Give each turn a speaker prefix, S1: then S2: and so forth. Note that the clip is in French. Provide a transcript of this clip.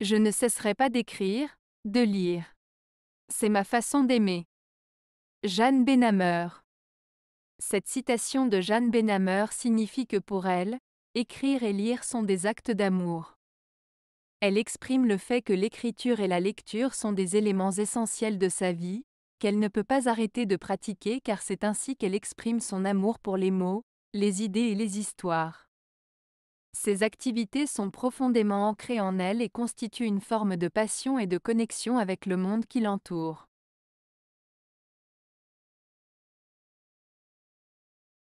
S1: Je ne cesserai pas d'écrire, de lire. C'est ma façon d'aimer. Jeanne Benhamer Cette citation de Jeanne Benhamer signifie que pour elle, écrire et lire sont des actes d'amour. Elle exprime le fait que l'écriture et la lecture sont des éléments essentiels de sa vie, qu'elle ne peut pas arrêter de pratiquer car c'est ainsi qu'elle exprime son amour pour les mots, les idées et les histoires. Ces activités sont profondément ancrées en elle et constituent une forme de passion et de connexion avec le monde qui l'entoure.